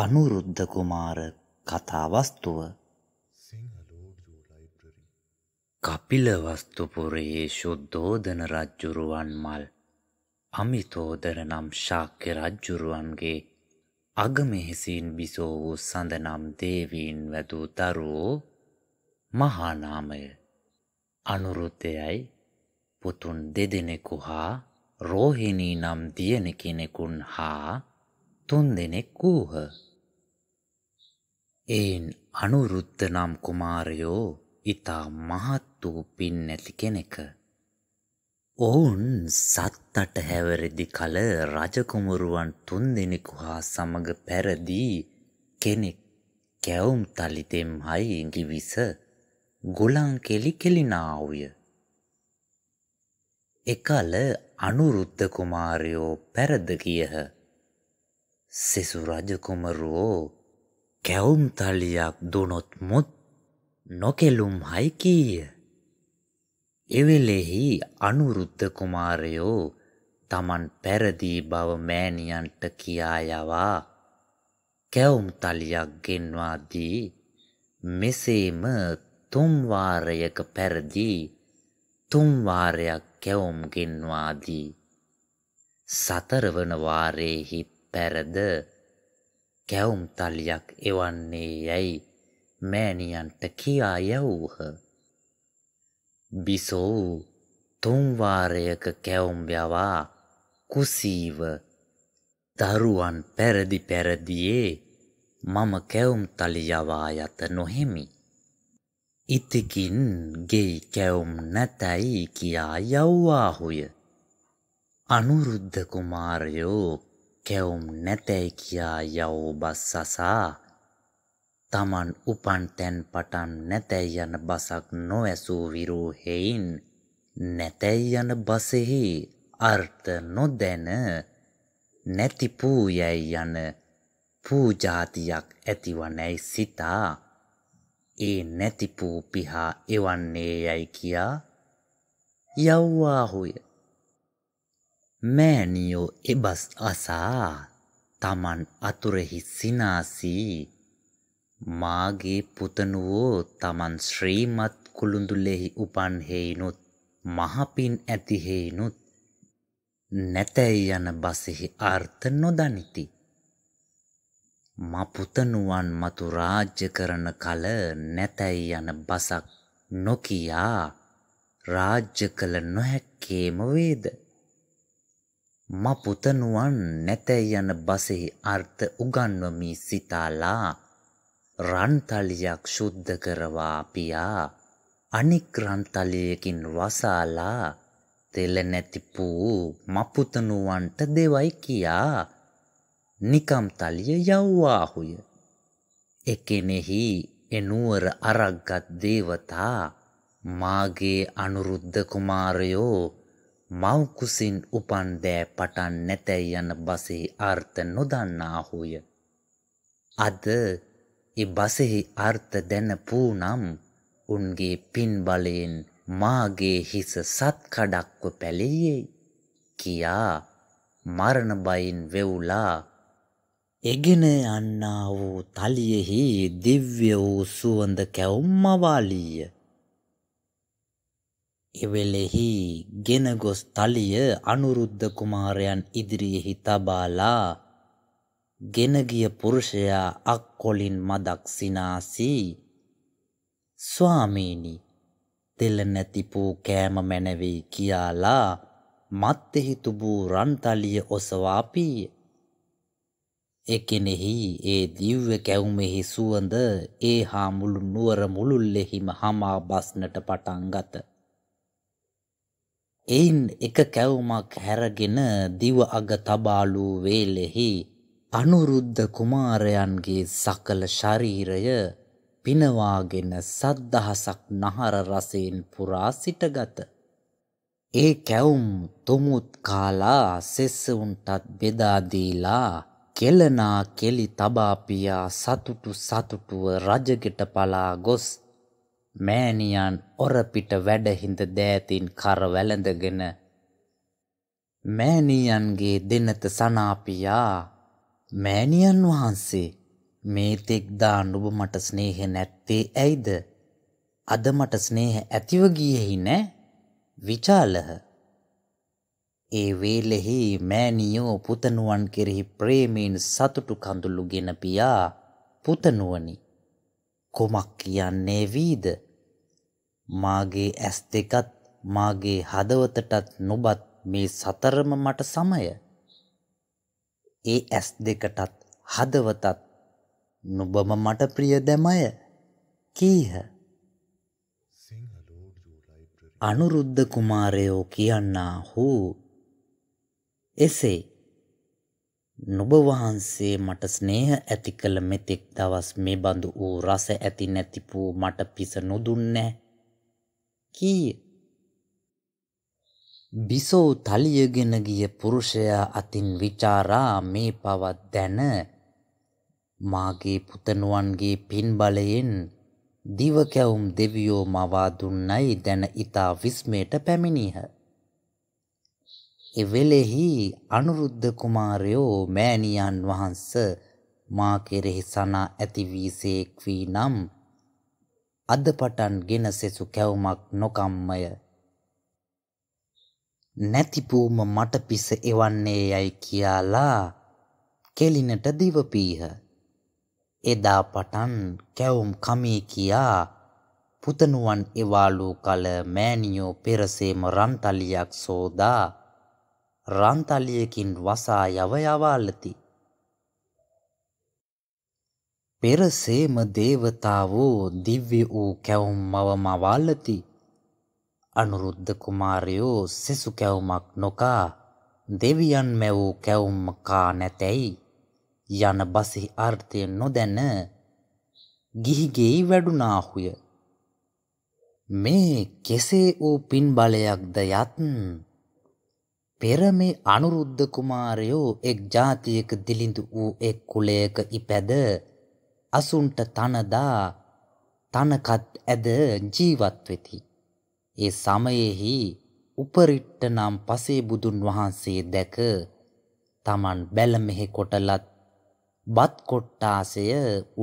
අනුරුද්ධ කුමාර කතාවස්තුව කපිලවස්තුපුරයේ ශුද්ධෝදන රජ්ජුරුවන් මල් අමිතෝදර නම් ශාක්‍ය රජ්ජුරුවන්ගේ අගමෙහිසින් බිසෝ වූ සඳනම් දේවීන් වැදූ දරුවෝ මහානාමය අනුරුද්ධයයි පුතුන් දෙදෙනෙකු හා රෝහිණී නම් දියන කෙනෙකුන් හා තුන්දෙනෙක් වූහ. එයින් අනුරුද්ධ නම් කුමාරයෝ ඊතා මහත් වූ පින් නැති කෙනෙක්. ඔවුන් සත්තට හැවරෙදි කල රජකුමරුවන් තුන්දෙනෙකු හා සමග පැරදී කෙනෙක් කැවුම් තලිතෙම් හයි ගිවිස ගොලන් කෙලි කෙලිනාවුය. එකල අනුරුද්ධ කුමාරයෝ පැරද කියහ. සෙසු රජකුමරුවෝ කැවුම් තලියක් දුනොත් මුත් නොකෙලුම් හයිකීය. එවෙලෙහි අනුරුද්ධ කුමාරයෝ තමන් පැරදී බව මෑණියන්ට කියා යවා කැවුම් තලියක් ගෙන්වා දී මෙසේම තුන් වාරයක පැරදී තුන් වාරයක් කැවුම් ගෙන්වා දී සතරවන වාරයේහි පැරද කැවුම් තලියක් එවන්නේ යැයි මෑණියන්ට කියා යැවූහ. බිසෝ වූ තුන්වාරයක කැවුම් යවා කුසීව දරුවන් පැරදි පැරදියේ මම කැවුම් තලි යවා යත නොහෙමි. ඉතිකින් ගෙයි කැවුම් නැතැයි කියා යව්වාහුය. අනුරුද්ධ කුමාරයෝ කැවුම් නැතැයි කියා යව් බස් සසා තමන් උපන් තැන් පටන් නැතැයි යන බසක් නොඇසූ විරූ හෙයින් නැතැයි යන බසෙහි අර්ථ නොදැන නැති පූයැයි යන පූජාතියක් ඇතිවනැයි සිතා ඒ නැතිපූ පිහා එවන්නේ යැයි කියා යව්වාහුය මෑනියෝ එබස් අසා තමන් අතුරෙහි සිනාසී මාගේ පුතනුවෝ තමන් ශ්‍රීමත් කුළුඳුලෙහි උපන් හේිනුත් මහපින් ඇති හේිනුත් නැතැයි යන බසෙහි අර්ථ නොදනිති මපුතනුවන් මතු රාජ්‍ය කරන කල නැතැයි යන බසක් නොකියා රාජ්‍ය කළ නොහැක්කේම වේද මපුතනුවන් නැතැයි යන බසෙහි අර්ථ උගන්වමී සිතාලා රන්තලියක් ශුද්ධ කරවා පියා අනික් රන්තලියකින් වසාලා තෙල නැති පූ මපුතනුවන්ට දෙවයි කියා නිකම් තලිය යව්වාහුය එකෙනෙහි එනුවර අරක්ගත් දේවතා මාගේ අනුරුද්ධ කුමාරයෝ මෞකුසින් උපන් දෑ පටන් නැතැයි යන බසෙහි අර්ථ නොදන්නාහුය. අද එ බසෙහි අර්ථ දැන පූනම් උන්ගේ පින් බලයෙන් මාගේ හිස සත්කඩක්ව පැළෙයේ කියා මරණ බයින් වෙවුලා එගෙන යන්නා වූ තලියෙහි දිව්‍ය වූ සුවඳ කැවුම් මවාලීය. එවෙලෙහි ගෙනගොස් තලිය අනුරුද්ධ කුමාරයන් ඉදිරියෙහි තබාලා ගෙනගිය පුරුෂයා අක්කොලින් මදක් සිනාසී ස්වාමීනි තෙල නැති පූ කෑම මැනවේ කියාලා මත්තෙහි තුබූ රන්තලිය ඔසවා පීය. එකෙනෙහි ඒ දිව්ව කැවුමෙහි සුවඳ ඒ හා මුළු නුවර මුළුල්ලෙහිම හමා බස්නට පටන්ගත. එයින් එක කැවුමක් හැරගෙන දිව අග තබාලූ වේලෙහි අනුරුද්ධ කුමාරයන්ගේ සකල ශරීරය පිනවාගෙන සද්දහසක් නහර රසයෙන් පුරා සිටගත. ඒ කැවුම් තුමුත් කාලා සෙස්සවුන්ටත් බෙදාදීලා කෙලනා කෙලි තබාපියා සතුටු සතුටුව රජගෙට පලා ගොස් මෑණියන් ඔරපිට වැඩහිඳ දෑතින් කර වැළඳගෙන මෑණියන්ගේ දෙනත සනාපියා මෑණියන් වහන්සේ මේ තෙක්දා නුඹ මට ස්නේහ නැත්තේ ඇයිද අද මට ස්නේහ ඇතිව ගියෙහි නෑ විචාලහ ඒ වේලෙහි මෑණියෝ පුතණුවන් කෙරෙහි ප්‍රේමයෙන් සතුටු කඳුළුගෙන පියා පුතණුවනි කොමක් කියන්නේ වීද මාගේ ඇස් දෙකත් මාගේ හදවතටත් නොබත් මේ සතරම මට සමය ඒ ඇස් දෙකටත් හදවතත් නුඹම මට ප්‍රිය දැමය කීහ අනුරුද්ධ කුමාරයෝ කියන්නා හෝ එසේ නුඹ වහන්සේ මට ස්නේහ ඇති කළ මෙතෙක් දවස් මේ බඳු වූ රස ඇති නැති වූ මට පිස නොදුන්නේ කීය බිසෝ තලියගෙන ගිය පුරුෂයා අතින් ਵਿਚාරා මේ පවත් දැන මාගේ පුතණුවන්ගේ පින් බලයෙන් දිව කැවුම් දෙවියෝ මවා දුන්නයි දැන ඊතා විස්මයට පැමිණියහ එවෙලෙහි අනුරුද්ධ කුමාරයෝ මෑණියන් වහන්ස මා කෙරෙහි සනා ඇති වීසේක් වී නම් අද පටන් ගෙන සෙසු කැවුමක් නොකම්මය නැතිපූම මට පිස එවන්නේ යයි කියාලා කෙලිනට දිවපීහ. එදා පටන් කැවුම් කමී කියා පුතනුවන් එවාලූ කල මෑනියෝ පෙරසේම රන්තලියක් සෝදා රන්තලියකින් වසා යව යවාලති. පෙරසේම දේවතාවෝ දිව්‍ය වූ කැවුම් මව මවාලති. අනුරුද්ධ කුමාරයෝ සෙසු කැවුමක් නොකා දෙවියන් මැවූ කැවුම් කා නැතැයි යන බසෙහි අර්ථය නොදැන ගිහිගෙයි වැඩුනාහුය. මේ කෙසේ වූ පින් බලයක්ද යත්න් පෙර මේ අනුරුද්ධ කුමාරයෝ එක් ජාතියක දිලිඳු වූ එක් කුලයක ඉපැද අසුන්ට තනදා තනකත් ඇද ජීවත් වෙති. ඒ සමයෙහි උපරිට්ට නම් පසේ බුදුන් වහන්සේ දැක තමන් බැලමෙහි කොටලත් බත් කොට්ටාසය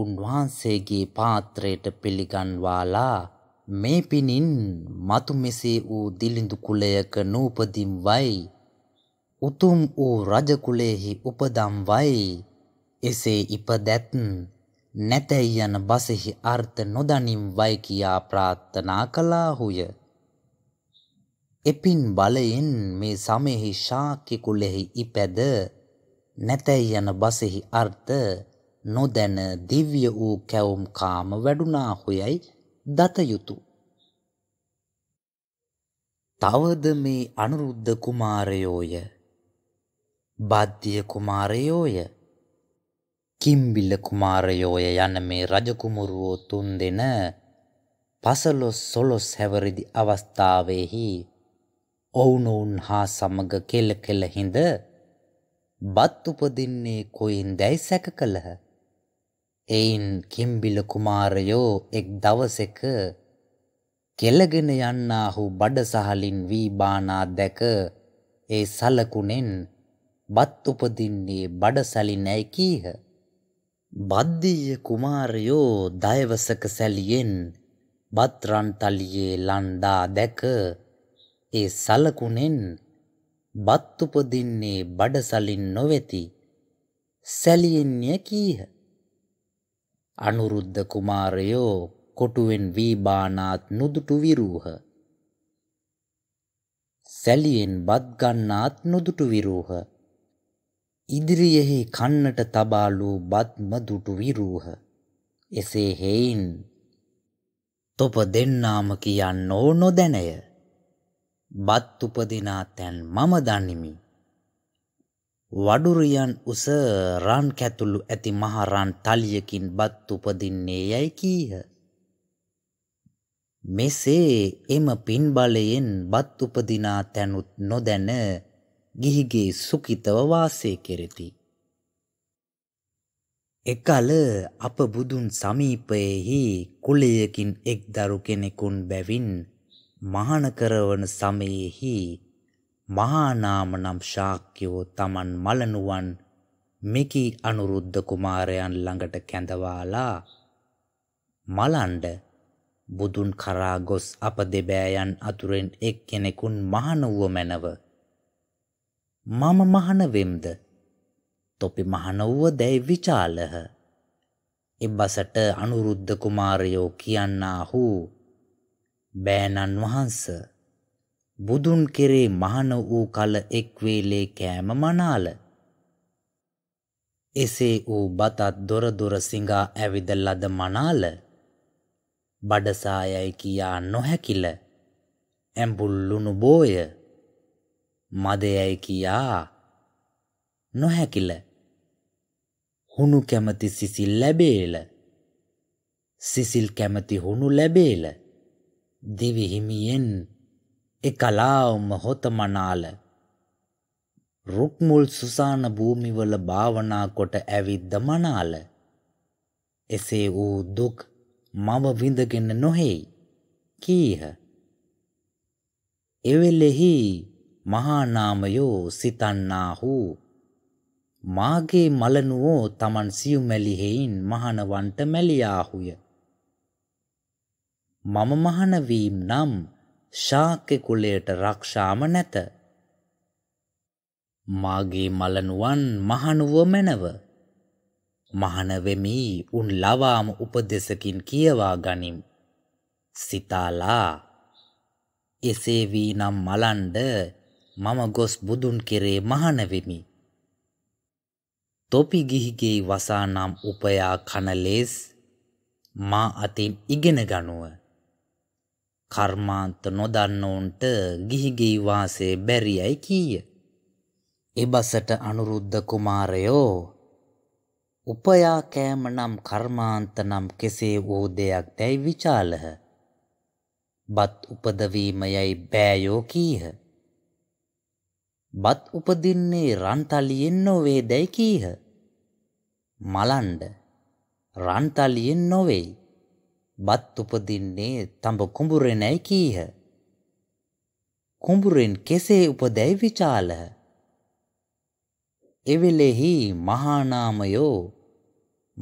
උන්වහන්සේගේ පාත්‍රයට පිළිගන්වාලා මේ පිණින් මතු මෙසේ වූ දිලිඳු කුලයක නූපදිම් වයි උතුම් වූ රජකුලේහි උපදම් වයි එසේ ඉපදැත් නැතැයි යන බසෙහි අර්ථ නොදනිම් වයි කියා ප්‍රාර්ථනා කළාහුය එපින් බලයෙන් මේ සමෙහි ශාක්‍ය කුලෙහි ඉපැද නැතැයි යන බසෙහි අර්ථ නොදැන දිව්‍ය වූ කැවුම් කාම වැඩුණාහුයයි දත යුතුය තවද මේ අනුරුද්ධ කුමාරයෝය බද්ධිය කුමාරයෝය කිම්බිල කුමාරයෝය යන මේ රජකුමරුවෝ තුන් දෙන පසලොස් සොලොස් හැවරිදි අවස්ථාවෙහි ඔවුනොවුන් හා සමග කෙල කෙල හිඳ බත් උපදින්නේ කොයින් දැයි සැක කළහ. එයින් කිම්බිල කුමාරයෝ එක් දවසෙක කෙලගෙන යන්නාහු බඩසහලින් වී බානා දැක ඒ සලකුණෙන් බත් උපදින්නේ බඩසලි නැයි කීහ. බද්ධීය කුමාරයෝ දයවසක සැලියෙන් බත්රන් තලියේ ලන්දා දැක ඒ සලකුණෙන් බත් උපදින්නේ බඩසලින් නොවේති සැලියෙන්ය කීහ. අනුරුද්ධ කුමාරයෝ කොටුවෙන් වී බානාත් නුදුටු විරූහ. සැලියෙන් බත් ගන්නාත් නුදුටු විරූහ. ඉදිරියෙහි කන්නට තබාලූ බත්ම දුටු විරූහ. එසේ හෙයින් තොප දෙන්නාම කියන්නෝ නොදැනය. බත් උපදිනා තැන් මම දනිමි. වඩුරියන් උස රන් කැතුළු ඇති මහරන් තලියකින් බත් උපදින්නේ යැයි කීහ. මෙසේ එම පින්බලයෙන් බත් උපදිනා තැනුත් නොදැන ගිහිගේ සුකිතව වාසය කෙරෙති. එකල අප බුදුන් සමීපයෙහි කුලයකින් එක් දරු කෙනෙකුන් බැවින් මහාන කරවන සමයෙහි මහානාම නම් ශාක්‍යෝ තමන් මලනුවන් මෙකී අනුරුද්ධ කුමාරයන් ළඟට කැඳවාලා මලන්ඩ බුදුන් කරා ගොස් අප දෙබෑයන් අතුරෙන් එක් කෙනෙකුන් මහනුව මැනව මම මහන වෙම්ද තොපි මහනව්ව දැයි විචාලහ එබ්බසට අනුරුද්ධ කුමාරයෝ කියන්නාහු බෑණන් වහන්ස බුදුන් කෙරේ මහන වූ කල එක් වේලේ කෑම මනාල එසේ වූ බතත් දොර දොර සිඟා ඇවිද ලද මනාල බඩසායයි කියා නොහැකිල ඇඹුල් ලුණු බෝය මදයැයි කියා නොහැකිල හුණු කැමති සිසිල් ලැබේල සිසිල් කැමති හුණු ලැබේල දිවිහිමියෙන් එකලාවම හොතමනාල රුක්මුල් සුසාන භූමිවල භාවනා කොට ඇවිද්ද මනාල එසේ වූ දුක් මම විඳගෙන නොහෙයි කීහ එවෙලෙහි මහානාමයෝ සිතන්නාහු මාගේ මලනුවෝ තමන් සියු මැලිහෙයින් මහනවන්ට මැලියාහුය මම මහනවීම් නම් ශාක්‍ය කුලයට රක්ෂාම නැත මාගේ මලනුවන් මහනුව මැනව මහනවෙමි උන් ලවාම උපදෙසකින් කියවා ගනිම් සිතාලා එසේ වී නම් මලන්ඩ මම ගොස් බුදුන් කෙරේ මහන වෙමි. තොපි ගිහිගේ වසා නම් උපයා කනලේස් මා අතින් ඉගෙන ගනුව. කර්මාන්ත නොදන්නවුන්ට ගිහිගේ වාසේ බැරියයි කීය. එබසට අනුරුද්ධ කුමාරයෝ උපයා කෑම නම් කර්මාන්ත නම් කෙසේ වූ දෙයක් දැයි විචාලහ. බත් උපදවීමයයි බෑයෝ කීහ. බත් උපදින්නේ රන්තලියෙන් නොවේ දැයි කීහ. මලන්ඩ රන්තලියෙන් නොවෙයි. බත් උපදින්නේ තඹ කුඹුරෙනැයි කීහ. කුඹුරෙන් කෙසේ උපදැයි විචාලහ. එවෙලෙහි මහානාමයෝ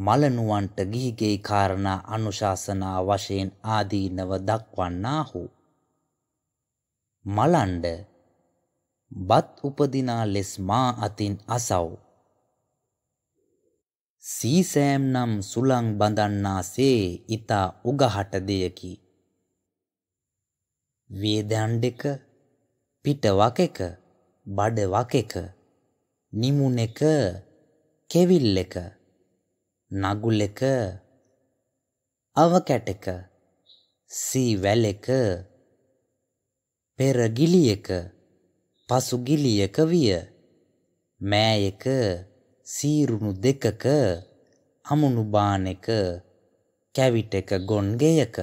මලනුවන්ට ගිහිගේ කාරණා අනුශාසනා වශයෙන් ආදීනව දක්වන්නාහු. මලන්ඩ බත් උපදිනා ලෙස් මා අතින් අසව්. සීසෑම් නම් සුළං බඳන්නාසේ ඊතා උගහට දෙයකි. වේදණ්ඩෙක පිට වකෙක බඩ වකෙක නිමුණෙක කෙවිල්ලෙක නගුලෙක අවකැටක සී වැලෙක පෙරගිලියක පසුගිලියක විය. මෑයක සීරුණු දෙකක අමුණු බානෙක කැවිටක ගොන්ගෙයක.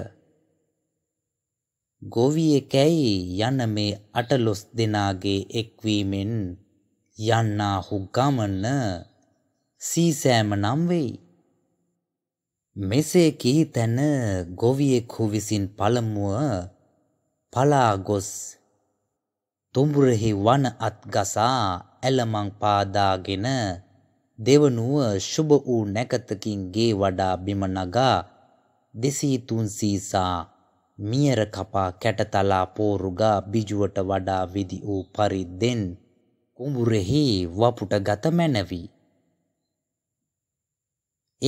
ගොවියකැයි යන මේ අටලොස් දෙනාගේ එක්වීමෙන් යන්නාහු ගමන සීසෑම නම් වෙයි. මෙසේ කී තැන ගොවියෙකු විසින් පළමුුව පලාගොස් තුඹුරෙහි වන අත්ගසා ඇලමං පාදාගෙන දෙවනුව ශුභ වූ නැකතකින් ගේ වඩා බිම නගා දෙසී තුන්සීසා මියර කපා කැටතලා පෝරුගා බිජුවට වඩා විදි වූ පරිද්දෙන් කුඹුරෙහි වපුට ගත මැනවි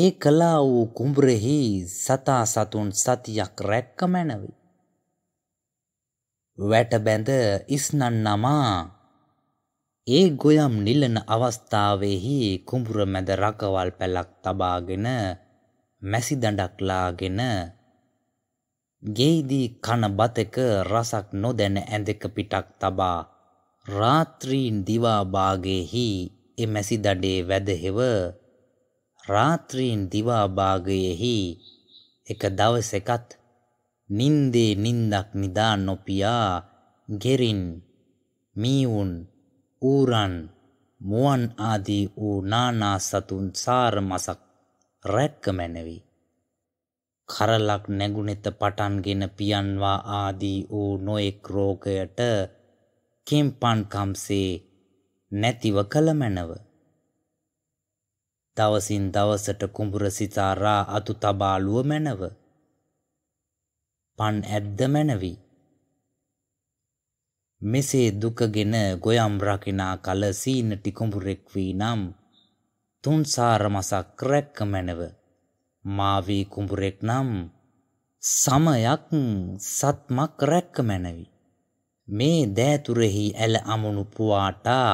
ඒ කලා වූ කුඹුරෙහි සතා සතුන් සතියක් රැක්ක මැනවි වැටබැඳ ඉස්නන්නමා ඒ ගොයම් නිලන අවස්ථාවෙහි කුඹුර මැද රකවල් පැලක් තබාගෙන මැසි දඬක්ලාගෙන ගේදී කන බතක රසක් නොදැන ඇඳක පිටක් තබා රාත්‍රීන් දිවා භාගයේහි එමැසි දඩේ වැදහෙව රාත්‍රීන් දිවා භාගයේහි එක දවසකත් නින්දේ නින්දක් නිදා නොපියා ගෙරින් මීවුන් ඌරන් මුවන් ආදී වූ නානා සතුන් සාර මසක් රැක්ක මැනවි. කරලක් නැගුණෙත පටන්ගෙන පියන්වා ආදී වූ නොයෙක් රෝගයට කෙම්පන්කම්සේ නැතිව කළ මැනව. දවසින් දවසට කුඹුර සිතාරා අතු තබාලුව මැනව. පන් ඇද්ද මැනවි. මෙසේ දුකගෙන ගොයම් රකිනා කල සීනටි කුඹුරෙක් වී නම් තුන්සාර මසක් රැක්ක මැනව මාවී කුඹුරෙක් නම් සමයක් සත්මක් රැක්ක මැනවි. මේ දෑතුරෙහි ඇල අමුණු පුවාටා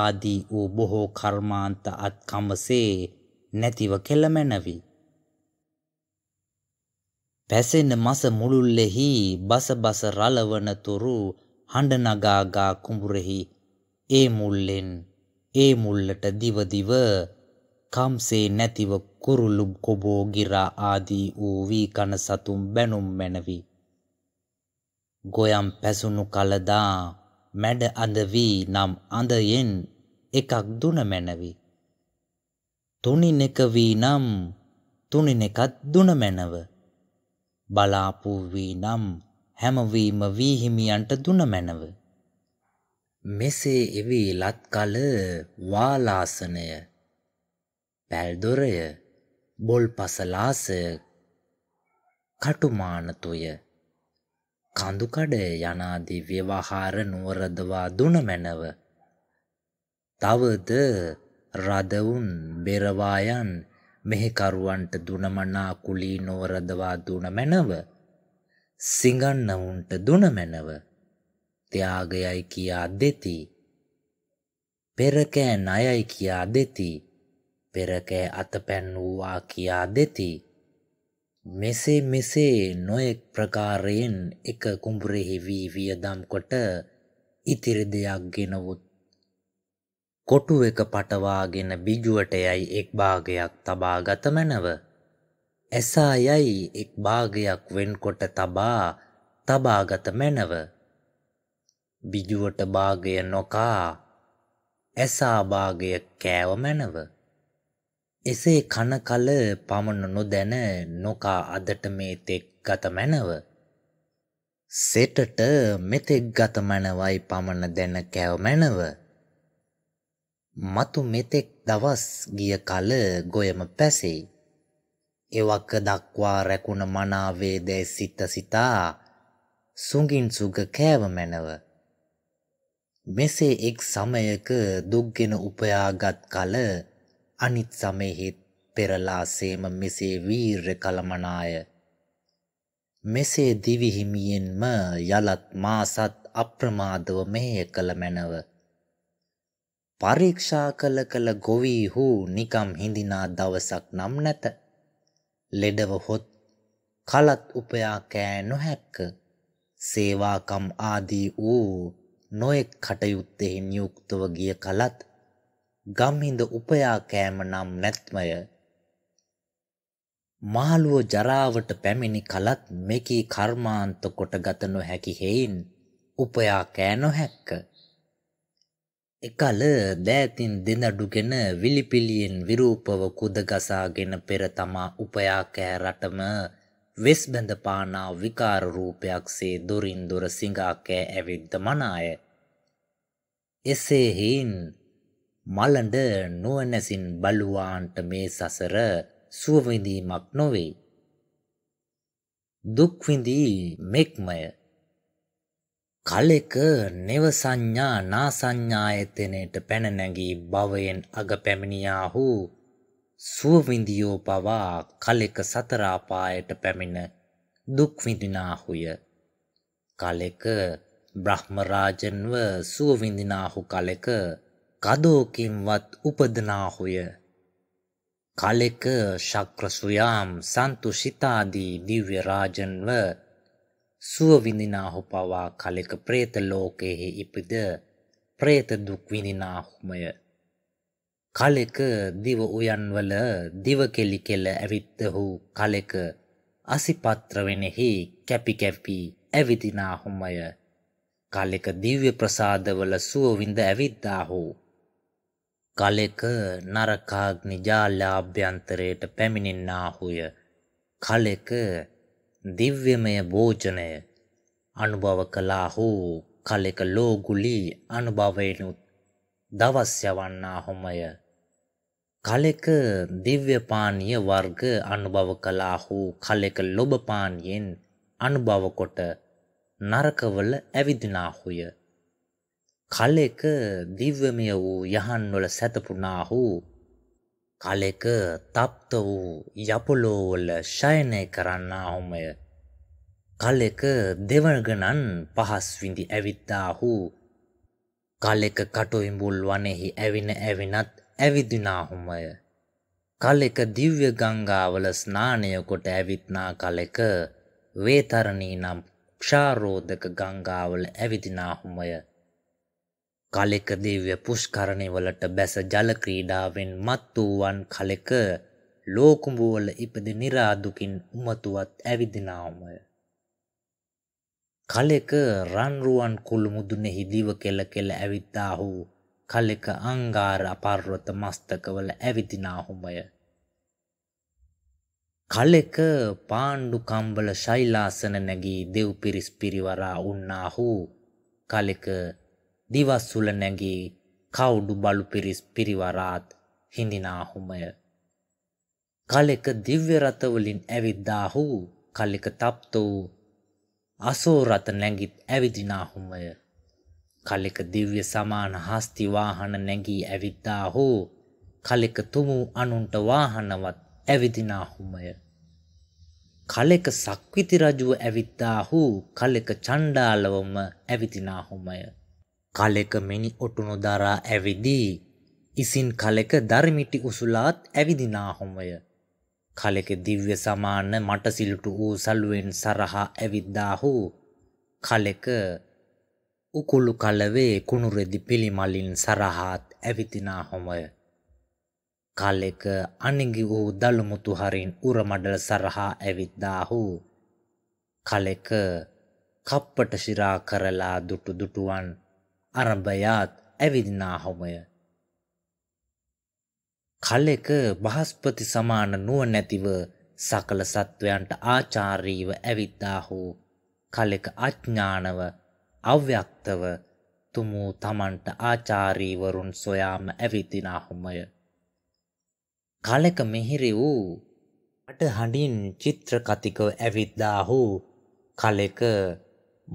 ආදී වූ බොහෝ කර්මාන්ත අත්කමසේ නැතිව කෙළමැනවී. පැසෙන මස මුළුල්ලෙහි බස බස රලවනතුරු හඬ නගාගා කුඹුරෙහි ඒ මුල්ලෙන් ඒ මුල්ලට දිවදිව කම්සේ නැතිව කුරුළු කොබෝ ගිරා ආදී වූ වී කන සතුම් බැනුම් මැනවි ගොයම් පැසුණු කලදා මැඩ අඳ වී නම් අඳයෙන් එකක් දුන මැනවි තුනිනෙක වී නම් තුනිනෙකත් දුන මැනව බලාපු වී නම් හැමවීම වීහිමියන්ට දුනමැනව. මෙසේ එවී ලත්කල වාලාසනය පැල්දොරය බොල්පසලාසය කටුමානතුය කඳුකඩ යනාදී ව්‍යවහාර නුවරදවා දුනමැනව. තවද රදවුන් බෙරවායන් මෙහෙකරුවන්ට දුනමනා කුලී නෝරදවා දුන මැනව සිඟන්නවුන්ට දුන මැනව ත්‍යාගයයි කියා දෙති පෙරකෑ ණයයි කියා දෙති පෙරකෑ අතපැන් වූවා කියා දෙති මෙසේ මෙසේ නොයෙක් ප්‍රකාරයෙන් එක කුඹුරෙහි වී වියදම් කොට ඉතිරි දෙයක් ගෙනවුත් කොටු එක පටවාගෙන බිජුවට යයි එක් භාගයක් තබා ගත මැනව. ඇසා යයි එක් භාගයක් වෙන්කොට තබා තබාගත මැනව. බිජුවට භාගය නොකා ඇසා භාගය කෑව මැනව. එසේ කන කල පමණ නොදැන නොකා අදට මේ තෙක් ගත මැනව. සෙටට මෙතෙක් ගත මැනවයි පමණ දැන කෑව මැනව. මතු මෙතෙක් දවස් ගිය කල ගොයම පැසෙයි. එවක දක්වා රැකුණ මනාවේ දැ සිත සිතා සුගින් සුග කෑව මැනව. මෙසේ එක් සමයක දුක්ගෙන උපයාගත් කල අනිත් සමයෙහිත් පෙරලාසේම මෙසේ වීර්ර කළමනාය. මෙසේ දිවිහිමියෙන්ම යලත් මාසත් අප්‍රමාදව මෙහෙය කළ මැනව. පරීක්ෂා කළ කළ ගොවී හූ නිකම් හිඳිනා දවසක් නම් නැත. ලෙඩව හොත් කලත් උපයා කෑ නොහැක්ක සේවාකම් ආදී වූ නොයෙක් කටයුත්තෙහි නියුක්තව ගිය කලත් ගම්හිඳ උපයා කෑම නම් නැත්මය මාළුව ජරාවට පැමිණි කලත් මෙකී කර්මාන්ත කොටගත නොහැකි හේයින් උපයා කෑ නොහැක්ක එකල දෑතින් දෙනඩුගෙන විලිපිලියෙන් විරූපව කුදගසාගෙන පෙර තමා උපයාකෑ රටම වෙස් බැඳපානා විකාර රූපයක් සේ දොරින් දොර සිඟාකෑ ඇවිද්ද මනාය. එසේ හෙයින් මලඩ නුවනැසින් බලුවාන්ට මේ සසර සුවවිඳීමක් නොවෙයි. දුක්විඳී මෙක්මය කලෙක නෙවසඥා නාසඥායතනයට පැනනැගී බවයෙන් අග පැමිණියාහු සුවවිඳියෝ පවා කලෙක සතරාපායට පැමිණ දුක්විඳිනාහුය කලෙක බ්‍රහ්මරාජන්ව සුවවිඳිනාහු කලෙක කදෝකින්වත් උපදනාහුය කලෙක ශක්‍රසුයාම් සන්තුෂිතාදී දිව්‍ය රාජන්ව සුව විඳිනාහු පවා කලෙක ප්‍රේත ලෝකයෙහි ඉපිද ප්‍රේත දුක් විඳිනාහුමය. කලෙක දිව උයන්වල දිවකෙලි කෙල ඇවිත්තහු කලෙක අසිපත්‍රවෙනෙහි කැපිකැපී ඇවිදිනාහුමය. කලෙක දිව්‍ය ප්‍රසාදවල සුවවිඳ ඇවිද්දාහු. කලෙක නරකාග්නි ජාලාභ්‍යන්තරයට පැමිණෙන්නාහුය. කලෙක දිව්‍යමය භෝජනය අනුභව කළා හෝ කලෙක ලෝගුලි අනුභවයනුත් දවස් යවන්නා හොමය කලෙක දිව්‍යපානීය වර්ග අනුභව කළා හෝ කලෙක ලොබපානයෙන් අනුභව කොට නරකවල ඇවිදිනාහුය කලෙක දිව්‍යමය වූ යහන්වල සැතපුනාහු කලෙක තප්ත වූ යපුලෝවල ශයනය කරන්නාහුමය. කලෙක දෙවර්ගනන් පහස් විඳි ඇවිත්තාහු. කලෙක කටුයිඹුල් වනෙහි ඇවින ඇවිනත් ඇවිදිනාහුමය. කලෙක දිව්‍ය ගංගාවල ස්නානයකොට ඇවිත්නා කලෙක වේතරණී නම් ක්ෂාරෝධක ගංගාවල ඇවිදිනාහුමය. කලෙක දිව්‍ය පුෂ්කරණය වලට බැස ජලක්‍රීඩාවෙන් මත් වූවන් කලෙක ලෝකුඹුවල ඉපද නිරාදුකින් උමතුවත් ඇවිදිනාමය. කලෙක රන්රුවන් කුළුමුදුනෙහි දිව කෙල කෙල ඇවිත්තාහු කලෙක අංගාර අපර්වත මස්තකවල ඇවිදිනාහුමය. කලෙක පාණ්ඩු කම්බල ශෛලාසන නැගී දෙව් පිරිස් පිරිවරා උන්නාහු කලෙක දිවස්සුල නැගී කවුඩු බලු පිරිස් පිරිවරාත් හිඳිනාහුමය. කලෙක දිව්‍යරථවලින් ඇවිද්දාහු කලෙක තප්ත වූ අසෝරත නැගිත් ඇවිදිනාහුමය. කලෙක දිව්‍ය සමාන හස්ති වාහන නැගී ඇවිද්දාහු කලෙක තුමු අනුන්ට වාහනවත් ඇවිදිනාහුමය. කලෙක සක්විති රජුව ඇවිද්දාහු කලෙක චණ්ඩාලවම ඇවිදිනාහුමය. කලෙක මෙනි ඔටුනු දරා ඇවිදී ඉසින් කලෙක ධර්මිටි උසුලාත් ඇවිදිනාහොමය කලෙක දිව්‍ය සමාන මටසිලුටු වූ සල්ුවෙන් සරහා ඇවිද්දාහු කලෙක උකුළු කලවේ කුණුරෙදි පිළිමලින් සරහාත් ඇවිතිනා හොමය කලෙක අනිගි වූ දළුමුතු හරින් උරමඩල සරහා ඇවිද්දාහු කලෙක කප්පට ශිරා කරලා දුටු දුටුවන් අරභයාත් ඇවිදිනාහොමය. කලෙක බහස්පති සමාන නුව නැතිව සකල සත්වයන්ට ආචාරීව ඇවිද්දාහෝ කලෙක අඥ්ඥානව අව්‍යක්තව තුමූ තමන්ට ආචාරීවරුන් සොයාම ඇවිදිනාහුමය. කලෙක මෙහිරි වූ අට හඬින් චිත්‍රකතිකව ඇවිද්දාහු කලෙක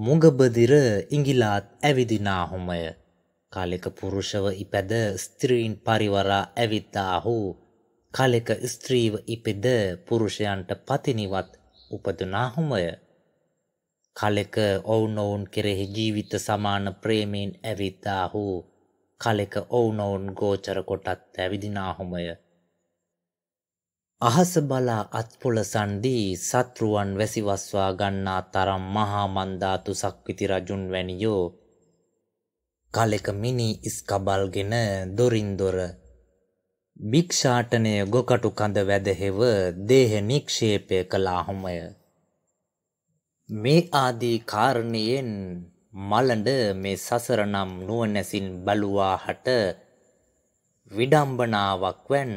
මුගබදිර ඉංගිලාත් ඇවිදිනාහුමය කලෙක පුරුෂව ඉපැද ස්ත්‍රීන් පරිවරා ඇවිත්තාහු කලෙක ස්ත්‍රීව ඉපෙද පුරුෂයන්ට පතිනිවත් උපදනාහුමය කලෙක ඔවුනොවුන් කෙරෙහි ජීවිත සමාන ප්‍රේමයෙන් ඇවිත්තාහු කලෙක ඔවුනොවුන් ගෝචර කොටත් ඇවිදිනාහුමය අහස බලා අත්පොලසන්දී සත්‍රුවන් වැසිවස්වා ගන්නා තරම් මහා මන්දාතු සක්විති රජුන් වැනියෝ කලෙක මිනි ඉස්කබල්ගෙන දොරින් දොර භික්ෂාටනය ගොකටු කඳ වැදහෙව දේහ නික්ෂේපය කළාහුමය මේ ආදී කාරණයෙන් මලඩ මේ සසරනම් නුවනැසින් බලුවාහට විඩම්බනාවක් වැන්න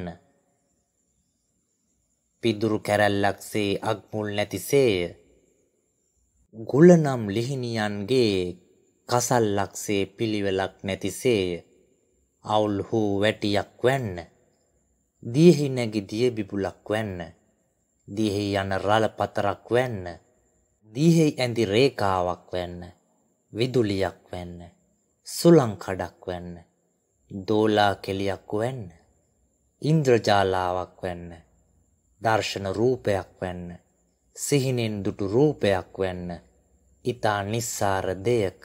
පිදුරු කැරැල්ලක්සේ අක්මුල් නැතිසේය. ගුලනම් ලිහිණියන්ගේ කසල්ලක්සේ පිළිවෙලක් නැතිසේය. අවුල් හූ වැටියක් වැන්න. දියෙහි නැගි දිය බිබුලක් වැන්න. දියෙහි යන රළ පතරක් වැන්න. දියෙහි ඇඳි රේඛාවක් වැන්න. විදුලියක් වැන්න. සුළං කඩක් වැන්න. දෝලා කෙලියක් වැන්න. ඉන්ද්‍රජාලාවක් වැන්න. දර්ශන රූපයක් වන්න සිහිනෙන් දුටු රූපයක් වන්න ඊතා නිස්සාර දෙයක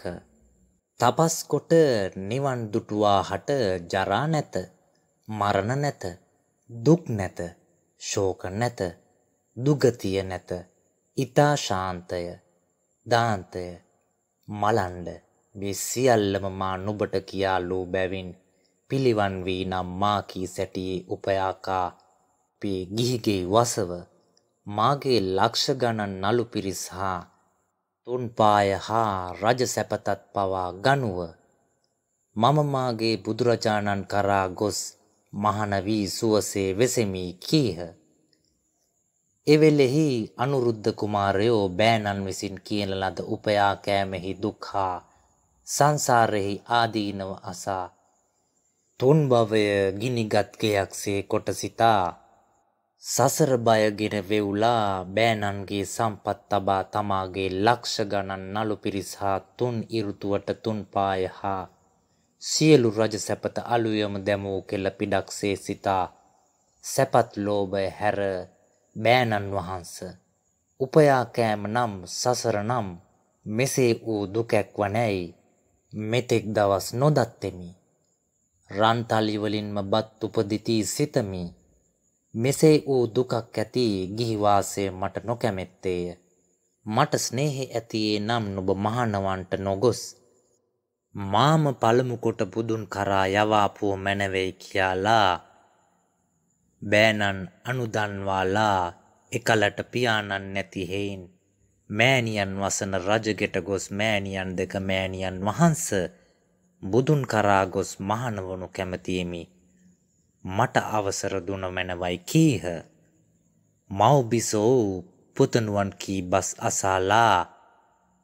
තපස් කොට නිවන් දුටුවා හට ජරා නැත මරණ නැත දුක් නැත ශෝක නැත දුගතිය නැත ඊතා ශාන්තය දාන්තය මලන්ඩ මේ සියල්ලම මා නුඹට කියාලු බැවින් පිළිවන් වී නම් මා කී සැටියේ උපයාකා අපේ ගිහිගේ වසව මාගේ ලක්ෂ ගණන් නලු පිරිස් හා තුන්පාය හා රජ සැපතත් පවා ගනුව මම මාගේ බුදුරජාණන් කරා ගොස් මහන වී සුවසේ වෙසෙමි කීහ එවෙලෙහි අනුරුද්ධ කුමාරයෝ බෑනන් විසින් කියන ලද උපයා කෑමෙහි දුක්හා සංසාරෙහි ආදීනව අසා තුන් භවය ගිනිගත්කයක්සේ කොට සිතා සසර බයගෙන වෙවුලා බෑනන්ගේ සම්පත් තබා තමාගේ ලක්ෂ ගණන් නළු පිරිස් හා තුන් ඉරුතුවට තුන් පාය හා සියලු රජ සැපත අලුයම දැමූ කෙල පිඩක්සේ සිතා සැපත් ලෝභය හැර බෑනන් වහන්ස උපයා කෑම නම් සසර නම් මෙසේ වූ දුකැක්ව නැයි මෙතෙක් දවස් නොදත්තෙමි රන්තලි වලින්ම බත් උපදිතී සිතමි මෙසේ වූ දුකක් ඇති ගිහිවාසය මට නොකැමැත්තේය. මට ස්නේහෙ ඇතියේ නම් නුබ මහනවන්ට නොගොස්. මාම පළමුකොට බුදුන් කරා යවාපුුව මැනවෙයි කියාලා බෑනන් අනුදන්වාලා එකලට පියාණන් නැති හෙයින් මෑණියන් වසන රජගෙට ගොස් මෑණියන් දෙක මෑණියන් වහන්ස බුදුන් කරා ගොස් මහනවනු කැමතියෙමි මට අවසර දුන මැනවයි කීහ. මව්බිසෝ පුතනුවන් කී බස් අසාලා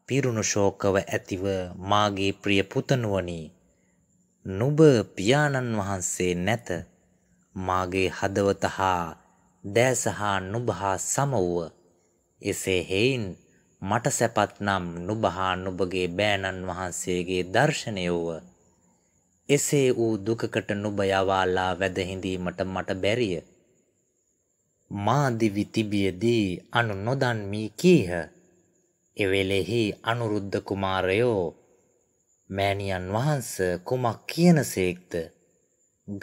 පිරුණු ශෝකව ඇතිව මාගේ ප්‍රිය පුතනුවනි නුඹ පියාණන් වහන්සේ නැත මාගේ හදවත හා දැස හා නුඹ හා සම වූ එසේ හේයින් මට සැපත් නම් නුඹ හා නුඹගේ බෑණන් වහන්සේගේ දර්ශනය වූ එසේ වූ දුකකට නුබයවාලා වැදහිඳීමට මට බැරිය. මාදිවි තිබියදී අනු නොදන්මී කීහ. එවෙලෙහි අනුරුද්ධ කුමාරයෝ මෑණියන් වහන්ස කුමක් කියනසේක්ද?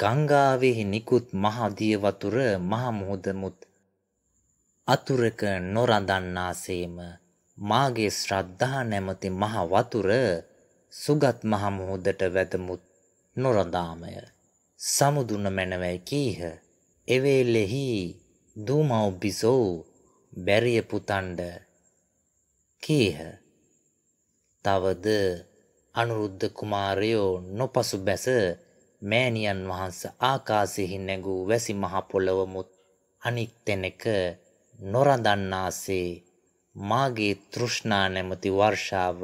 ගංගාවෙහි නිකුත් මහදිය වතුර මහමුහුදමුත් අතුරක නොරඳන්නාසේම මාගේ ශ්‍රද්ධා නැමති මහ වතුර සුගත් මහමුහුදට වැදමුත් නොරඳාමය සමුදුන මැනවැයි කීහ එවේලෙහි දූමව්බිසෝ බැරිය පුතන්ඩ කීහ තවද අනුරුද්ධ කුමාරයෝ නොපසු බැස මෑණියන් වහන්ස ආකාසෙහි නැගූ වැසි මහ පොළවමුත් අනික් තැනක නොරඳන්නාසේ මාගේ තෘෂ්ණා නැමති වර්ෂාව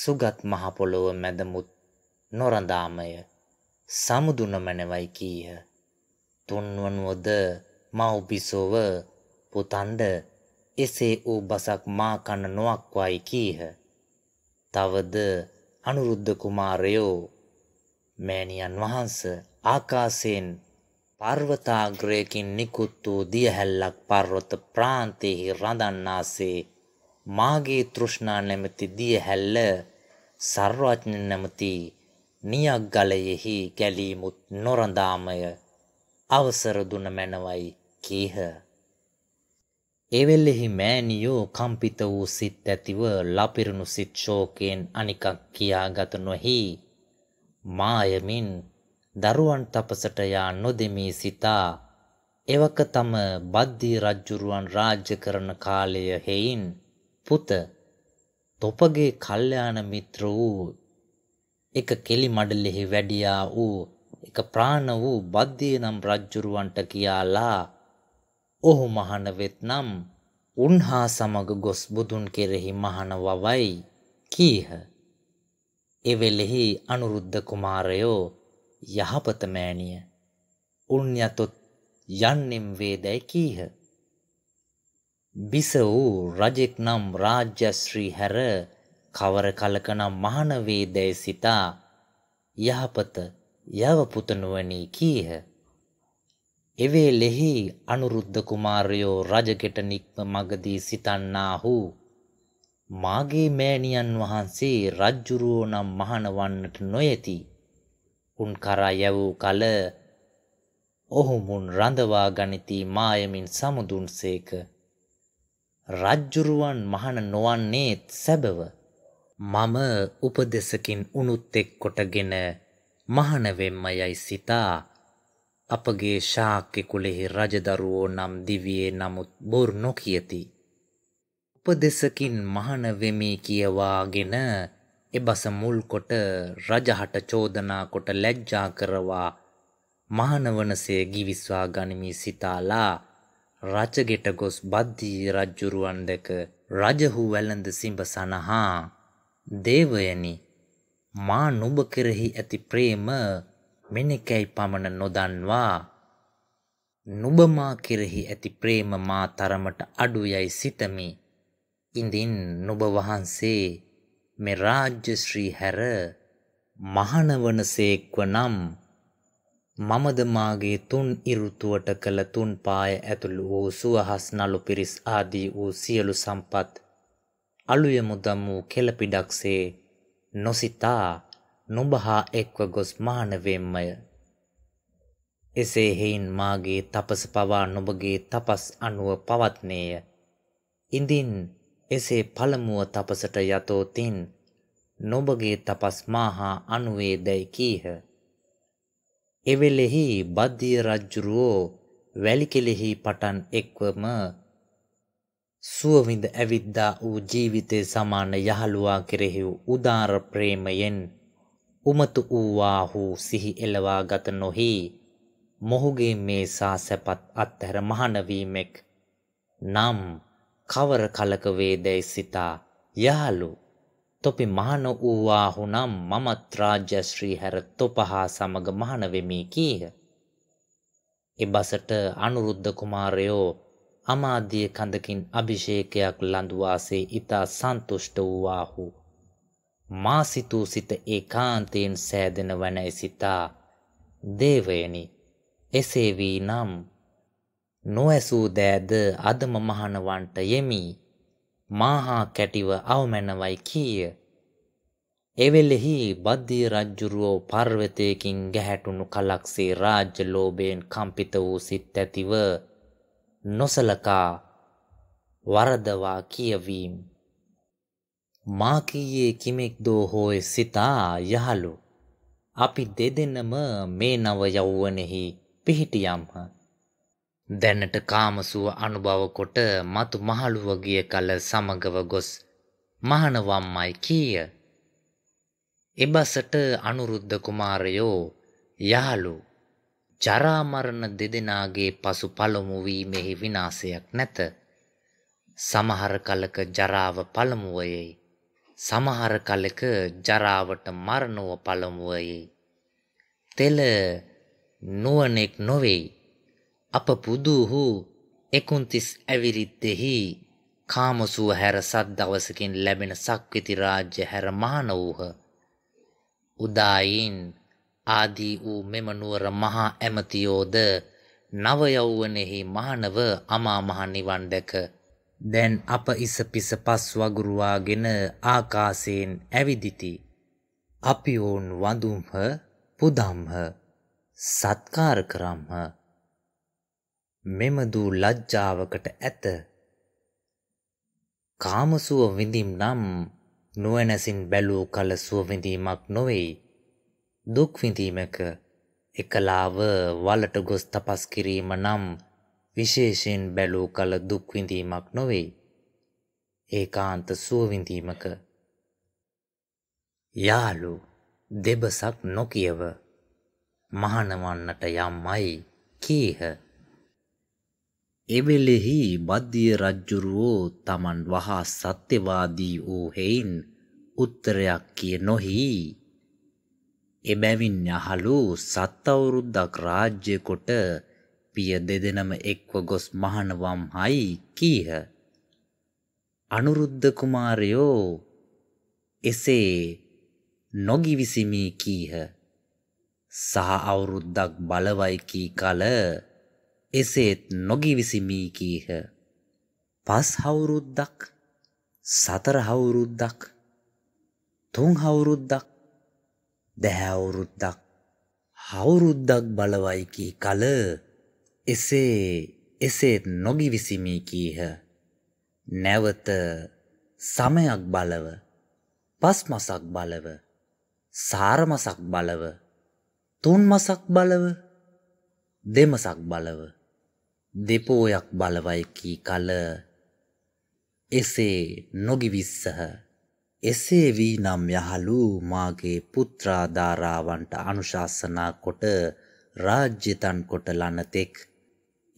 සුගත් මහ පොළොව මැදමුත් නොරඳාමය සමුදුන මැනවයි කීහ. තුන්වනුවද මව්පිසෝව පුතන්ඩ එසේ වූ බසක් මා කන්න නොවක්වයි කීහ. තවද අනුරුද්ධ කුමාරයෝ මෑණියන් වහන්ස ආකාසයෙන් පර්වතාග්‍රයකින් නිකුත් වූ දියහැල්ලක් පර්වත ප්‍රාන්තයෙහි රඳන්නාසේ මාගේ තෘෂ්ණා නැමැති දියහැල්ල සර්වඥ නැමැති මියක් ගලයෙහි ගැලීමුත් නොරඳාමය අවසර දුන මැනවයි කීහ. එවෙල්ලෙහි මෑණියෝ කම්පිත වූ සිත් ඇතිව ලපිරුණු සිත් ශෝකයෙන් අනිකක් කියාගත නොහි මායමින් දරුවන් තපසට යා නොදෙමී සිතා එවක තම බද්ධී රජ්ජුරුවන් රාජ්‍ය කරන කාලය හෙයින් පුත තොපගේ කල්යාණ මිත්‍ර වූ එක කෙලි මඩලෙහි වැඩියා වූ එක ප්‍රාණ වූ බද්ධිය නම් රජ්ජුරුවන්ට කියාලා ඔහු මහන වෙත්නම් උන්හා සමග ගොස් බුදුන් කෙරෙහි මහන වවයි කීහ එවෙලෙහි අනුරුද්ධ කුමාරයෝ යහපත මෑණිය උන් යතොත් යන්නෙම් වේදයි කීහ බිස වූ රජෙක් නම් රාජ්‍යශ්‍රී හැර කවර කලකනම් මහන වේදැයි සිතා යහපත යවපුත නුවණී කීහ. එවේලෙහි අනුරුද්ධ කුමාරයෝ රජකෙට නික්ම මගදී සිතන්නාහු මාගේ මෑණියන් වහන්සේ රජ්ජුරුවෝ නම් මහනවන්නට නොයති. උන් කරා යැවූ කල ඔහු මුන් රඳවා ගනිති මායමින් සමුදුන්සේක. රජ්ජුරුවන් මහන නොවන්නේත් සැබව. මම උපදෙසකින් උනුත්තෙක් කොටගෙන මහනවෙම්ම යයි සිතා අපගේ ශාක්‍ය කුලෙහි රජදරුවෝ නම් දිවියේ නමුත් බොරු නොකියති. උපදෙසකින් මහන වෙමි කියවාගෙන එබස මුල් කොට රජහට චෝදනා කොට ලැජ්ජා කරවා මහනවනසේ ගිවිස්වා ගනිමි සිතාලා රජගෙට ගොස් බද්ධී රජ්ජුරුවන් දෙක රජහු වැළඳ සිඹ සනහා දේවයනි මා නුඹ කෙරෙහි ඇති ප්‍රේම මෙනෙකැයි පමණ නොදන්වා නුඹ මා කෙරෙහි ඇති ප්‍රේම මා තරමට අඩු යයි සිතමි. ඉඳින් නුඹ වහන්සේ මේ රාජ්‍ය ශ්‍රී හැර මහණවනසේක්ව නම් මමද මාගේ තුන් ඉරුතුවට කළ තුන් පාය ඇතුළු වූ සුවහස් නළු පිරිස් ආදී වූ සියලු සම්පත් අලුයමු දමූ කෙළපිඩක්සේ නොසිතා නොබහා එක්ව ගොස් මහනවෙම්මය එසේ හෙයින් මාගේ තපස පවා නොබගේ තපස් අනුව පවත්නේය ඉඳින් එසේ පළමුුව තපසට යතෝතින් නොබගේ තපස් මාහා අනුවේ දැයි කීහ. එවෙලෙහි බද්ධිය රජ්ජුරුවෝ වැලිකෙලෙහි පටන් එක්වම සුවවිඳ ඇවිද්දා වූ ජීවිතය සමාන යහළුවා කෙරෙහි උදාර ප්‍රේමයෙන් උමතු වූවාහු සිහි එලවා ගත නොහි මොහුගේ මේ සාසැපත් අත්හැර මහනවීමෙක් නම් කවර කලක වේදැයි සිතා යහළු තොපි මහන වූවාහු නම් මමත් රාජ්‍යශ්‍රී හැර තොපහා සමග මහන වෙමි කීහ. එබසට අනුරුද්ධ කුමාරයෝ අමාධ්‍ය කඳකින් අභිෂේකයක් ලඳුවාසේ ඉතා සන්තුෂ්ට වූවාහු. මාසිතූ සිත ඒ කාන්තයෙන් සෑදෙන වනැයි සිතා දේවයනි එසේ වී නම් නොඇසූ දෑද අදම මහනවන්ට යෙමි මාහා කැටිව අවමැනවයි කීය එවෙලෙහි බද්ධී රජ්ජුරුවෝ පර්වතයකින් ගැහැටුණු කලක්සේ රාජ්‍ය ලෝබයෙන් කම්පිත වූ සිත් ඇතිව නොසලකා වරදවා කියවීම් මා කීයේ කිමෙක් දෝ හෝය සිතා යහලු අපි දෙදෙනම මේ නව යෞවනෙහි පිහිටියම්හ දැනට කාමසුව අනුභව කොට මතු මහලුව ගිය කල සමගව ගොස් මහනවම්මයි කීය එබසට අනුරුද්ධ කුමාරයෝ යහලු ජරා මරණ දෙදෙනාගේ පසු පළමු වීමෙහි විනාශයක් නැත. සමහර කලක ජරාව පළමුව යයි. සමහර කලක ජරාවට මරණව පළමුව යයි. තෙල නුවණෙක් නොවේ. අප පුදුහු 29 ඇවිරිත්තේහි කාමසුව හැර සත් දවසකින් ලැබෙන සක්විති රාජ්‍ය හැර මහාන වූහ. උදායින් ආදී වූ මෙම නුවර මහා ඇමතියෝද නව යෞවනෙහි මහනව අමා මහ නිවන් දැක දැන් අප ඉස පිස පස් වගුරුවාගෙන ආකාසයෙන් ඇවිදිති අපි ඔවුන් වඳුම්හ පුදම්හ සත්කාර කරම්හ මෙමදු ලජ්ජාවකට ඇත කාමසුව විඳිම් නම් නුවණැසින් බැලූ කල සුව විඳීමක් නොවේයි දුක්විඳීමක එකලාව වලට ගොස් තපස් කිරීම නම් විශේෂයෙන් බැලූ කල දුක්විඳීමක් නොවෙයි. ඒකාන්ත සුවවිඳීමක. යාලු දෙබසක් නොකියව මහනවන්නට යම්මයි කීහ. එවෙලෙහි බද්ධිය රජ්ජුරුවෝ තමන් වහා සත්‍යවාදී වූ හෙයින් උත්තරයක් කිය නොහී එබැවින් යහළු සත්තවුරුද්දක් රාජ්‍ය කොට පිය දෙදෙනම එක්ව ගොස් මහනවම් හයි කීහ. අනුරුද්ධ කුමාරයෝ එසේ නොගිවිසිමී කීහ. සහ අවුරුද්දක් බලවයි කී කල එසේත් නොගිවිසිමී කීහ. පස් හවුරුද්දක් සතර හවුරුද්දක් තුන් හවුරුද්දක් දැහැවුරුද්දක් හවුරුද්දක් බලවයිකී කල එසේ එසේත් නොගිවිසිමී කීහ නැවත සමයක් බලව පස්මසක් බලව සාරමසක් බලව තුන්මසක් බලව දෙමසක් බලව දෙපෝයක් බලවයිකී කල එසේ නොගිවිස්සහ එසේ වී නම් යහළු මාගේ පුත්‍රාධාරාවන්ට අනුශාසනා කොට රාජ්‍යතන් කොට ලනතෙක්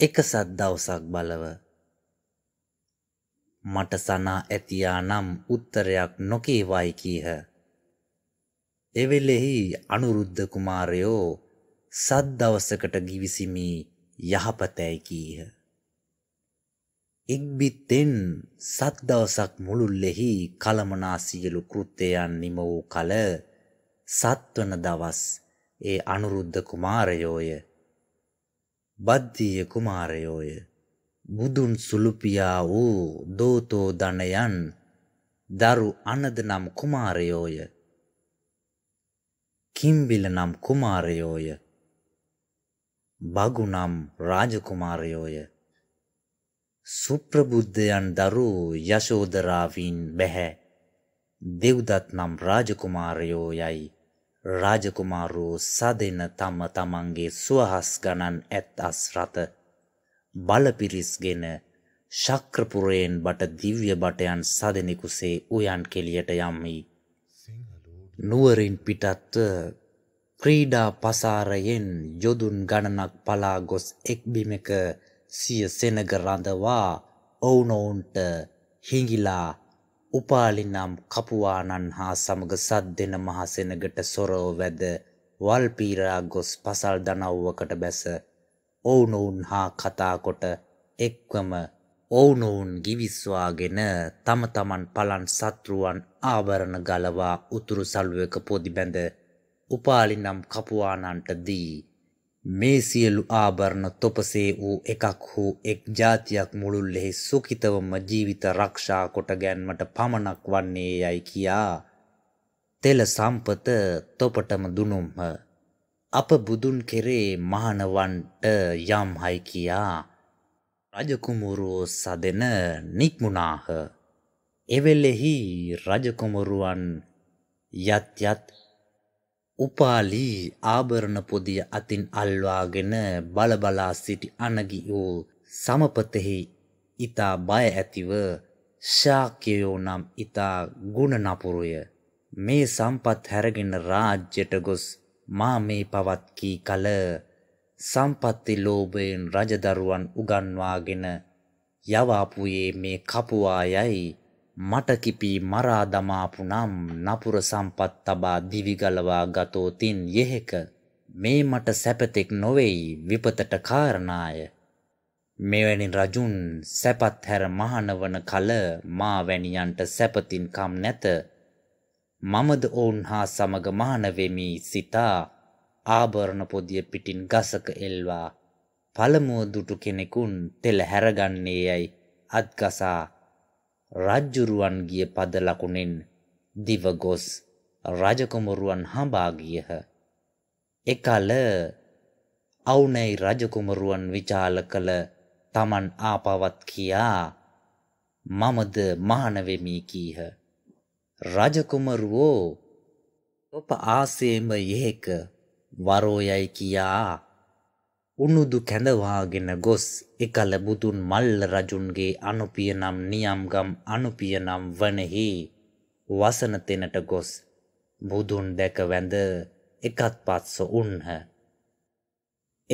එකසත් දවසක් බලව මට සනා ඇතියා නම් උත්තරයක් නොකීවයි කීහ. එවෙලෙහි අනුරුද්ධ කුමාරයෝ සද්දවසකට ගිවිසිමි යහපතැයි කීහ. ඉක්බිත්තෙන් සත් දවසක් මුළුල්ලෙහි කලමනා සියලු කෘත්‍යයන් නිම වූ කල සත්වන දවස් ඒ අනුරුද්ධ කුමාරයෝය බද්ධීය කුමාරයෝය බුදුන් සුළුපියා වූ දෝතෝ ධනයන් දරු අනද නම් කුමාරයෝය කිම්බිල නම් කුමාරයෝය බගු නම් රාජකුමාරයෝය සුප්‍රබුද්ධයන් දරූ යශෝදරාවීන් බැහැ. දෙව්දත් නම් රාජකුමාරයෝ යයි. රාජකුමාරෝ සදෙන තම තමන්ගේ සුවහස් ගණන් ඇත් අස් රත. බලපිරිස්ගෙන ශක්‍රපුරයෙන් බට දිව්‍ය බටයන් සදෙනෙකුසේ උයන් කෙලියට යම්මි. නුවරින් පිටත්ව ක්‍රීඩා පසාරයෙන් යොදුන් ගණනක් පලා ගොස් එක් බිමක සිය සෙනග රඳවා ඔවුනොවුන්ට හිඟිලා උපාලිනම් කපුවානන් හා සමග සද්දෙන මහසෙනගට සොරෝ වැද වල්පීරා ගොස් පසල් දනව්වකට බැස ඔවුනොවුන් හා කතාකොට එක්වම ඔවුනොවුන් ගිවිස්වාගෙන තම තමන් පලන් සත්රුවන් ආභරණ ගලවා උතුරු සල්ුවක පොදිබැඳ උපාලිනම් කපුවානන්ට දී මේ සියලු ආභරණ තොපසේ වූ එකක් හෝ එක් ජාතියක් මුළුල්ලෙහි සුකිතවම ජීවිත රක්ෂා කොට ගැන්මට පමණක් වන්නේ යයි කියා තෙල සම්පත තොපටම දුනුම්හ අප බුදුන් කෙරේ මහනවන්ට යම් හයි කියා රජකුමරුවෝ සදෙන නික්මුණාහ එවෙලෙහි රජකුමරුවන් යත් යත් උපාලි ආභරණ පොදිය අතින් අල්වාගෙන බලබලා සිටි අනගි වූ සමපතෙහි ඊතා බය ඇතිව ශාක්‍යයෝ නම් ඊතා ගුණ නපුරුය මේ සම්පත් හැරගෙන රාජ්‍යයට ගොස් මා මේ පවත් කී කල සම්පත්ති ලෝභයෙන් රජදරුවන් උගන්වාගෙන යවාපුයේ මේ කපුවා යයි මට කිපී මරා දමාපු නම් නපුර සම්පත් තබා දිවිගලවා ගතෝතින් යෙහෙක මේ මට සැපතෙක් නොවෙයි විපතට කාරණාය මෙවැනි රජුන් සැපත් හැර මහනවන කල මා වැනියන්ට සැපතින්කම් නැත මමද ඔවුන් හා සමග මහනවෙමි සිතා ආභරණ පොදිය පිටින් ගසක එල්වා පළමුව දුටු කෙනෙකුන් තෙල හැරගන්නේ යයි අත්ගසා රජ්ජුරුවන්ගේ පද ලකුණෙන් දිවගොස් රජකුමරුවන් හඹා ගියහ. එකල අවුනැයි රජකුමරුවන් විචාල කළ තමන් ආපවත් කියා මමද මහනවෙමී කීහ. රජකුමරුවෝ ඔප ආසේම යෙක වරෝයයි කියා උණුදු කැඳවාගෙන ගොස් එකල බුදුන් මල්ල රජුන්ගේ අනුපිය නම් නියම්ගම් අනුපිය නම් වනෙහි වසනතෙනට ගොස් බුදුන් දැක වැඳ එකත් පත්ස උන්හ.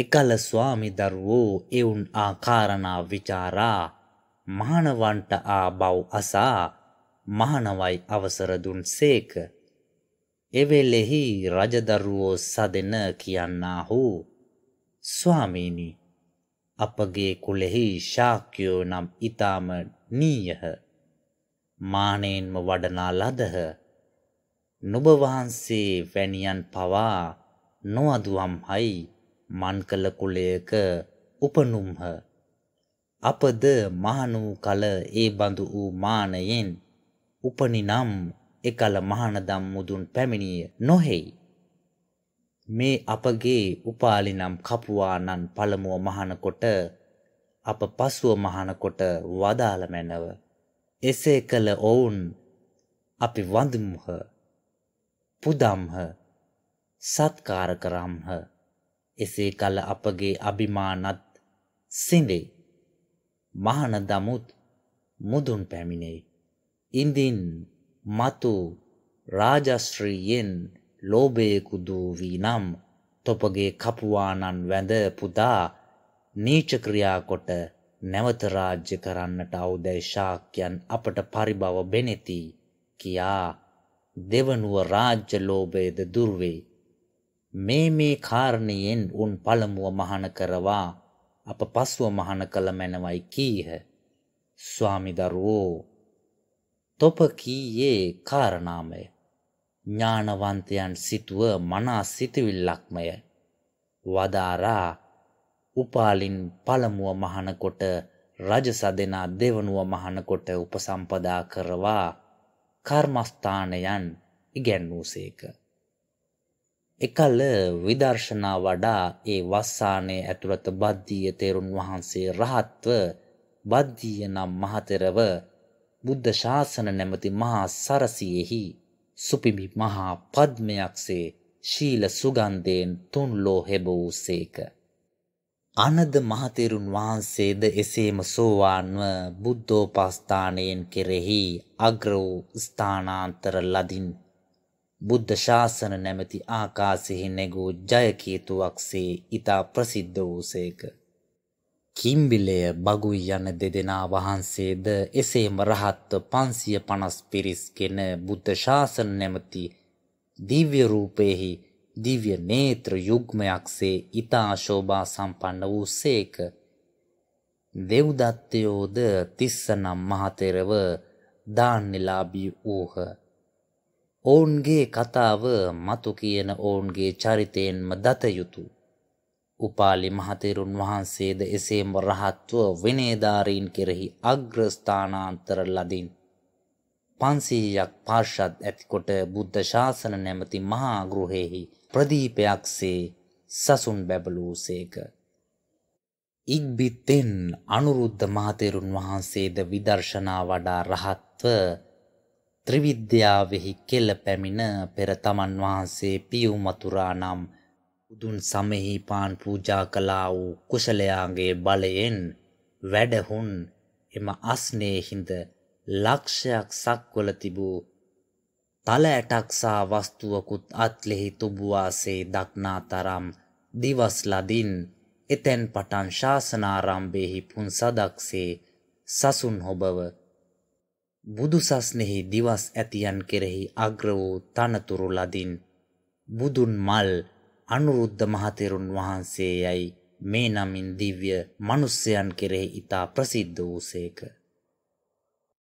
එකල ස්වාමිදරුවෝ එවුන් ආකාරණා විචාරා මහනවන්ට ආ බව් අසා මහනවයි අවසරදුන් සේක. එවෙලෙහි රජදරුවෝ සදෙන කියන්නාහු ස්වාමීනි අපගේ කුලෙහි ශාක්‍යයෝ නම් ඊටාම නීයහ මානෙන්ම වඩනා ලදහ නුඹ වහන්සේ වැනියන් පවා නොඅදුවම්හයි මන්කල කුලයක උපනුම්හ අපද මහණූ කල ඒ බඳු වූ මානයෙන් උපනිනම් එකල මහණදම් මුදුන් පැමිණිය නොහෙයි මේ අපගේ උපාලි නම් කපුවා නම් පළමුව මහනකොට අප පසුව මහනකොට වදාළ මැනව එසේ කළ ඔවුන් අපි වඳමුහ පුදම්හ සත්කාර කරම්හ එසේ කල අපගේ අභිමානත් සිඳේ මහන දමුත් මුදුන් පැමිණේ ඉඳින් මතු රාජශ්‍රීයෙන් ලෝභයෙකු දූ වී නම් තොපගේ කපුවානන් වැඳ පුදා නීච ක්‍රියාකොට නැවත රාජ්‍ය කරන්නට අවුදැයි ශාක්‍යයන් අපට පරිභව බෙනෙති කියා දෙවනුව රාජ්‍ය ලෝභයද දුර්වේ මේ මේ කාරණයෙන් උන් පළමුව මහන කරවා අප පසුව මහන කළ මැනවයි කීහ ස්වාමිදරුවෝ තොප කීයේ කාරණාමය ඥානවන්තයන් සිතුව මනා සිතවිල්ලක්මය වදාරා උපාලින් පළමුුව මහනකොට රජසදෙනා දෙවනුව මහනකොට උපසම්පදා කරවා කර්මස්ථානයන් ඉගැන්වූසේක. එකල්ල විදර්ශනා වඩා ඒ වස්සානය ඇතුළත බද්ධීය තෙරුන් වහන්සේ රහත්ව බද්ධීය නම් මහතෙරව බුද්ධ ශාසන නැමති මහා සරසියෙහි සුපිමි මහා පද්මයක්සේ ශීල සුගන්ධයෙන් තුන්ලෝ හෙබවූ සේක. අනද මහතෙරුන් වහන්සේද එසේම සෝවාන්ව බුද්ධෝපස්ථානයෙන් කෙරෙහි අග්‍ර වූ ස්ථානාන්තර ලදින් බුද්ධ ශාසන නැමැති ආකාසෙහි නැගූ ජයකේතුවක්සේ ඊතා ප්‍රසිද්ධ වූසේක. කිම්බිලය බගුයි යන දෙදෙනා වහන්සේද එසේම රහත්ව පන්සිය පනස් පිරිස්ගෙන බුද්ධ ශාසන නැමති දිව්‍ය රූපයෙහි දිව්‍ය නේත්‍ර යුග්මයක්සේ ඉතා ශෝභා සම්පන්න වූ සේක. දෙව්දත්තයෝද තිස්සනම් මහතෙරව දාන්නලාබී වූහ. ඔවුන්ගේ කතාව මතු කියන ඔවුන්ගේ චරිතයෙන්ම දතයුතු. උපාලි මහතෙරුන් වහන්සේද එසේම රහත්ව විනේධාරීන් කෙරෙහි අග්‍රස්ථානාන්තර ලදින්. පන්සීයක් පාර්ෂත් ඇතිකොට බුද්ධ ශාසන නැමති මහාගෘහෙහි ප්‍රදීපයක් සේ සසුන් බැබලූ සේක. ඉක්බිත්තෙන් අනුරුද්ධ මහතෙරුන් වහන්සේද විදර්ශනා වඩා රහත්ව ත්‍රිවිද්‍යාවෙහි කෙල පැමිණ පෙර තමන් වහන්සේ පියුමතුරා නම් බුදුන් සමෙහි පාන් පූජා කළා වූ කුසලයාගේ බලයෙන් වැඩහුන් එම අස්නේහිඳ ලක්ෂයක් සක්වල තිබූ තල ඇටක්සා වස්තුවකුත් අත්ලෙහි තුබුවාසේ දක්නා තරම් දිවස් ලදින් එතැන් පටන් ශාසනාරම්භයෙහි පුන් සදක්සේ සසුන් හොබව බුදුසස්නෙහි දිවස් ඇතියන් කෙරෙහි අග්‍ර වූ තනතුරු ලදින් බුදුන් මල් අනුරුද්ධ මහතෙරුන් වහන්සේ යැයි මේ නමින් දිව්‍ය මනුස්සයන් කෙරෙහි ඉතා ප්‍රසිද්ධ වූසේක.